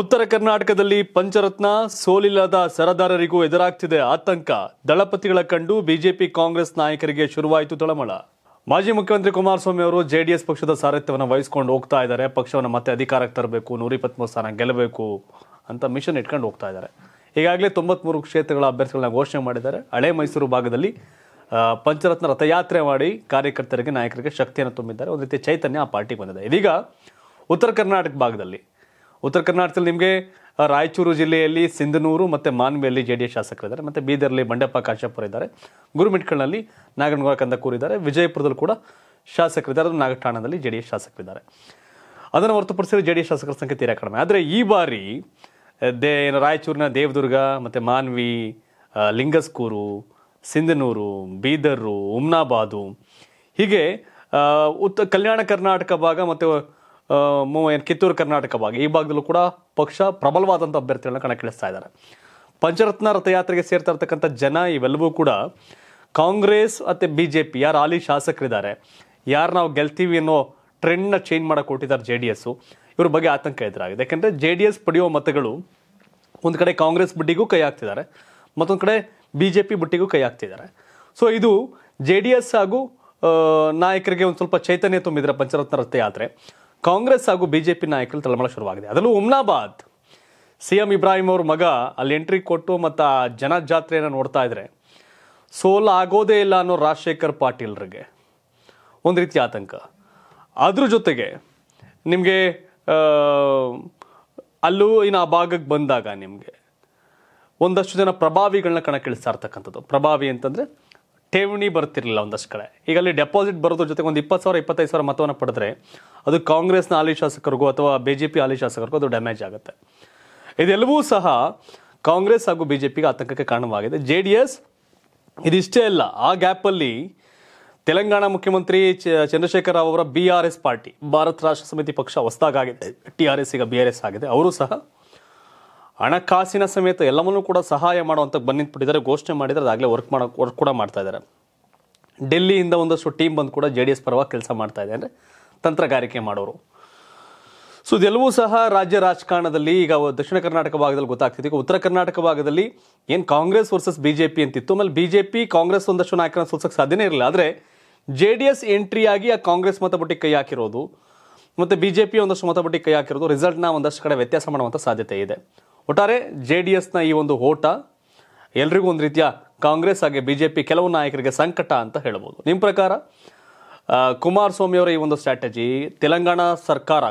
ಉತ್ತರ ಕರ್ನಾಟಕದಲ್ಲಿ ಪಂಚರತ್ನ ಸೋಲಿಲ್ಲದ ಸರದಾರರಿಗೂ ಎದುರಾಗ್ತಿದೆ ಆತಂಕ ದಳಪತಿಗಳ ಕಂಡು ಬಿಜೆಪಿ ಕಾಂಗ್ರೆಸ್ ನಾಯಕರಿಗೆ ಶುರುವಾಯಿತು ತಳಮಳ ಮಾಜಿ ಮುಖ್ಯಮಂತ್ರಿ ಕುಮಾರಸ್ವಾಮಿ ಅವರು ಜೆಡಿಎಸ್ ಪಕ್ಷದ ಸಾರಥ್ಯವನ್ನು ವಹಿಸಿಕೊಂಡು ಹೋಗ್ತಾ ಇದ್ದಾರೆ ಪಕ್ಷವನ್ನು ಮತ್ತೆ ಅಧಿಕಾರಕ್ಕೆ ತರಬೇಕು ನೂರ ಇಪ್ಪತ್ತ್ಮೂರು ಸ್ಥಾನ ಗೆಲ್ಲಬೇಕು ಅಂತ ಮಿಷನ್ ಇಟ್ಕೊಂಡು ಹೋಗ್ತಾ ಇದ್ದಾರೆ ಈಗಾಗಲೇ ತೊಂಬತ್ಮೂರು ಕ್ಷೇತ್ರಗಳ ಅಭ್ಯರ್ಥಿಗಳನ್ನ ಘೋಷಣೆ ಮಾಡಿದ್ದಾರೆ ಹಳೆ ಮೈಸೂರು ಭಾಗದಲ್ಲಿ ಪಂಚರತ್ನ ರಥಯಾತ್ರೆ ಮಾಡಿ ಕಾರ್ಯಕರ್ತರಿಗೆ ನಾಯಕರಿಗೆ ಶಕ್ತಿಯನ್ನು ತುಂಬಿದ್ದಾರೆ ಒಂದು ರೀತಿ ಚೈತನ್ಯ ಆ ಪಾರ್ಟಿಗೆ ಬಂದಿದೆ ಇದೀಗ ಉತ್ತರ ಕರ್ನಾಟಕ ಭಾಗದಲ್ಲಿ ಉತ್ತರ ಕರ್ನಾಟಕದಲ್ಲಿ ನಿಮಗೆ ರಾಯಚೂರು ಜಿಲ್ಲೆಯಲ್ಲಿ ಸಿಂಧನೂರು ಮತ್ತು ಮಾನ್ವಿಯಲ್ಲಿ ಜೆ ಡಿ ಎಸ್ ಶಾಸಕರಿದ್ದಾರೆ ಮತ್ತು ಬೀದರ್ಲಿ ಬಂಡೆಪ್ಪ ಕಾಶಪ್ಪರ ಇದ್ದಾರೆ ಗುರುಮಿಟ್ಕಳ್ನಲ್ಲಿ ನಾಗನಗೌಡ ಕಂದಕೂರ್ ಇದ್ದಾರೆ ವಿಜಯಪುರದಲ್ಲಿ ಕೂಡ ಶಾಸಕರಿದ್ದಾರೆ ಅದು ನಾಗಠಾಣದಲ್ಲಿ ಜೆ ಡಿ ಎಸ್ ಶಾಸಕರಿದ್ದಾರೆ ಅದನ್ನು ಹೊರತುಪಡಿಸಿದರೆ ಜೆ ಡಿ ಎಸ್ ಶಾಸಕರ ಸಂಖ್ಯೆ ತೀರಾ ಕಡಿಮೆ ಆದರೆ ಈ ಬಾರಿ ದೇ ರಾಯಚೂರಿನ ದೇವದುರ್ಗ ಮತ್ತು ಮಾನ್ವಿ ಲಿಂಗಸ್ಕೂರು ಸಿಂಧನೂರು ಬೀದರು ಉಮ್ನಾಬಾದು ಹೀಗೆ ಉತ್ತ ಕಲ್ಯಾಣ ಕರ್ನಾಟಕ ಭಾಗ ಮತ್ತು ಏನು ಕಿತ್ತೂರು ಕರ್ನಾಟಕ ಭಾಗ ಈ ಭಾಗದಲ್ಲೂ ಕೂಡ ಪಕ್ಷ ಪ್ರಬಲವಾದಂಥ ಅಭ್ಯರ್ಥಿಗಳನ್ನ ಕಣಕ್ಕಿಳಿಸ್ತಾ ಇದ್ದಾರೆ ಪಂಚರತ್ನ ರಥಯಾತ್ರೆಗೆ ಸೇರ್ತಾ ಇರ್ತಕ್ಕಂಥ ಜನ ಇವೆಲ್ಲವೂ ಕೂಡ ಕಾಂಗ್ರೆಸ್ ಮತ್ತು ಬಿ ಜೆ ಪಿ ಯಾರು ಹಾಲಿ ಶಾಸಕರಿದ್ದಾರೆ ಯಾರು ನಾವು ಗೆಲ್ತೀವಿ ಅನ್ನೋ ಟ್ರೆಂಡ್ನ ಚೇಂಜ್ ಮಾಡೋಕೆ ಕೊಟ್ಟಿದ್ದಾರೆ ಜೆ ಡಿ ಎಸ್ಸು ಇವ್ರ ಬಗ್ಗೆ ಆತಂಕ ಎದುರಾಗಿದೆ ಯಾಕೆಂದರೆ ಜೆ ಡಿ ಎಸ್ ಪಡೆಯುವ ಮತಗಳು ಒಂದು ಕಡೆ ಕಾಂಗ್ರೆಸ್ ಬುಟ್ಟಿಗೂ ಕೈ ಹಾಕ್ತಿದ್ದಾರೆ ಮತ್ತೊಂದು ಕಡೆ ಬಿ ಜೆ ಪಿ ಬುಟ್ಟಿಗೂ ಕೈ ಹಾಕ್ತಿದ್ದಾರೆ ಸೊ ಇದು ಜೆ ಡಿ ಎಸ್ ಹಾಗೂ ನಾಯಕರಿಗೆ ಒಂದು ಸ್ವಲ್ಪ ಚೈತನ್ಯ ತುಂಬಿದ್ರೆ ಪಂಚರತ್ನ ರಥಯಾತ್ರೆ ಕಾಂಗ್ರೆಸ್ ಹಾಗೂ ಬಿಜೆಪಿ ನಾಯಕರು ತಳಮಳ ಶುರುವಾಗಿದೆ ಅದರಲ್ಲೂ ಉಮ್ನಾಬಾದ್ ಸಿ ಎಂ ಇಬ್ರಾಹಿಂ ಅವ್ರ ಮಗ ಅಲ್ಲಿ ಎಂಟ್ರಿ ಕೊಟ್ಟು ಮತ್ತು ಜನ ಜಾತ್ರೆಯನ್ನು ನೋಡ್ತಾ ಇದ್ರೆ ಸೋಲ್ ಆಗೋದೇ ಇಲ್ಲ ಅನ್ನೋ ರಾಜಶೇಖರ್ ಪಾಟೀಲ್ರಿಗೆ ಒಂದು ರೀತಿ ಆತಂಕ ಅದ್ರ ಜೊತೆಗೆ ನಿಮಗೆ ಅಲ್ಲೂ ಇನ್ನು ಆ ಭಾಗಕ್ಕೆ ಬಂದಾಗ ನಿಮಗೆ ಒಂದಷ್ಟು ಜನ ಪ್ರಭಾವಿಗಳನ್ನ ಕಣಕ್ಕಿಳಿಸ್ತಾ ಇರ್ತಕ್ಕಂಥದ್ದು ಪ್ರಭಾವಿ ಅಂತಂದರೆ ಠೇವಣಿ ಬರ್ತಿರಲಿಲ್ಲ ಒಂದಷ್ಟು ಕಡೆ ಈಗ ಅಲ್ಲಿ ಡೆಪಾಸಿಟ್ ಬರೋದ್ರ ಜೊತೆಗೆ ಒಂದು ಇಪ್ಪತ್ತು ಸಾವಿರ ಇಪ್ಪತ್ತೈದು ಸಾವಿರ ಮತವನ್ನು ಪಡೆದ್ರೆ ಅದು ಕಾಂಗ್ರೆಸ್ನ ಹಾಲಿ ಶಾಸಕರಿಗೂ ಅಥವಾ ಬಿ ಜೆ ಪಿ ಹಾಲಿ ಶಾಸಕರಿಗೂ ಅದು ಡ್ಯಾಮೇಜ್ ಆಗುತ್ತೆ ಇದೆಲ್ಲವೂ ಸಹ ಕಾಂಗ್ರೆಸ್ ಹಾಗೂ ಬಿ ಜೆ ಪಿಗೆ ಆತಂಕಕ್ಕೆ ಕಾರಣವಾಗಿದೆ ಜೆ ಡಿ ಎಸ್ ಇದಿಷ್ಟೇ ಅಲ್ಲ ಆ ಗ್ಯಾಪಲ್ಲಿ ತೆಲಂಗಾಣ ಮುಖ್ಯಮಂತ್ರಿ ಚಂದ್ರಶೇಖರ್ ರಾವ್ ಅವರ B R S party Bharat Rashtra Samithi ಪಕ್ಷ ಹೊಸದಾಗಿದೆ ಟಿ ಆರ್ ಎಸ್ ಈಗ ಬಿ ಆರ್ ಎಸ್ ಆಗಿದೆ ಅವರು ಸಹ ಹಣಕಾಸಿನ ಸಮೇತ ಎಲ್ಲವನ್ನೂ ಕೂಡ ಸಹಾಯ ಮಾಡುವಂಥ ಬನ್ನಿ ಬಿಟ್ಟಿದ್ದಾರೆ ಘೋಷಣೆ ಮಾಡಿದರೆ ಅದಾಗಲೇ ವರ್ಕ್ ಮಾಡೋ ವರ್ಕ್ ಕೂಡ ಮಾಡ್ತಾ ಇದ್ದಾರೆ ಡೆಲ್ಲಿಯಿಂದ ಒಂದಷ್ಟು ಟೀಮ್ ಬಂದು ಕೂಡ ಜೆ ಡಿ ಎಸ್ ಪರವಾಗಿ ಕೆಲಸ ಮಾಡ್ತಾ ಇದೆ ಅಂದರೆ ತಂತ್ರಗಾರಿಕೆ ಮಾಡೋರು ಸೊ ಇದೆಲ್ಲವೂ ಸಹ ರಾಜ್ಯ ರಾಜಕಾರಣದಲ್ಲಿ ಈಗ ದಕ್ಷಿಣ ಕರ್ನಾಟಕ ಭಾಗದಲ್ಲಿ ಗೊತ್ತಾಗ್ತಿದೆ ಈಗ ಉತ್ತರ ಕರ್ನಾಟಕ ಭಾಗದಲ್ಲಿ ಏನು Congress versus B J P ಅಂತಿತ್ತು ಆಮೇಲೆ ಬಿ ಜೆ ಪಿ ಕಾಂಗ್ರೆಸ್ ಒಂದಷ್ಟು ನಾಯಕರನ್ನು ಸೋಲ್ಸೋಕ್ಕೆ ಸಾಧ್ಯನೇ ಇರಲಿಲ್ಲ ಆದರೆ ಜೆ ಡಿ ಎಸ್ ಎಂಟ್ರಿಯಾಗಿ ಆ ಕಾಂಗ್ರೆಸ್ ಮತಪಟ್ಟಿ ಕೈ ಹಾಕಿರೋದು ಮತ್ತು ಬಿ ಜೆ ಪಿ ಒಂದಷ್ಟು ಮತಪಟ್ಟಿ ಕೈ ಹಾಕಿರೋದು ರಿಸಲ್ಟ್ನ ಒಂದಷ್ಟು ಕಡೆ ವ್ಯತ್ಯಾಸ ಮಾಡುವಂಥ ಸಾಧ್ಯತೆ ಇದೆ ಒಟ್ಟಾರೆ ಜೆ ಡಿ ಎಸ್ನ ಈ ಒಂದು ಓಟ ಎಲ್ರಿಗೂ ಒಂದು ರೀತಿಯ ಕಾಂಗ್ರೆಸ್ ಹಾಗೆ ಬಿ ಜೆ ಪಿ ಕೆಲವು ನಾಯಕರಿಗೆ ಸಂಕಟ ಅಂತ ಹೇಳ್ಬೋದು ನಿಮ್ಮ ಪ್ರಕಾರ ಕುಮಾರಸ್ವಾಮಿ ಅವರ ಈ ಒಂದು ಸ್ಟ್ರಾಟಜಿ ತೆಲಂಗಾಣ ಸರ್ಕಾರ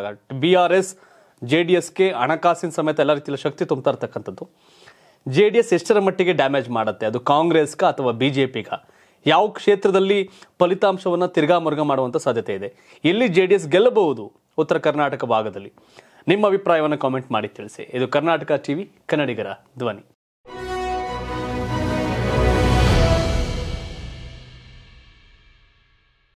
B R S J D ಎಸ್ಗೆ ಹಣಕಾಸಿನ ಸಮೇತ ಎಲ್ಲ ರೀತಿಯಲ್ಲಿ ಶಕ್ತಿ ತುಂಬ್ತಾ ಇರ್ತಕ್ಕಂಥದ್ದು ಜೆ ಡಿ ಎಸ್ ಎಷ್ಟರ ಮಟ್ಟಿಗೆ ಡ್ಯಾಮೇಜ್ ಮಾಡುತ್ತೆ ಅದು ಕಾಂಗ್ರೆಸ್ಗ ಅಥವಾ ಬಿ ಜೆ ಪಿಗ ಯಾವ ಕ್ಷೇತ್ರದಲ್ಲಿ ಫಲಿತಾಂಶವನ್ನು ತಿರ್ಗಾ ಮರುಗ ಮಾಡುವಂಥ ಸಾಧ್ಯತೆ ಇದೆ ಎಲ್ಲಿ ಜೆ ಡಿ ಎಸ್ ಗೆಲ್ಲಬಹುದು ಉತ್ತರ ಕರ್ನಾಟಕ ಭಾಗದಲ್ಲಿ ನಿಮ್ಮ ಅಭಿಪ್ರಾಯವನ್ನು ಕಾಮೆಂಟ್ ಮಾಡಿ ತಿಳಿಸಿ ಇದು ಕರ್ನಾಟಕ ಟಿವಿ ಕನ್ನಡಿಗರ ಧ್ವನಿ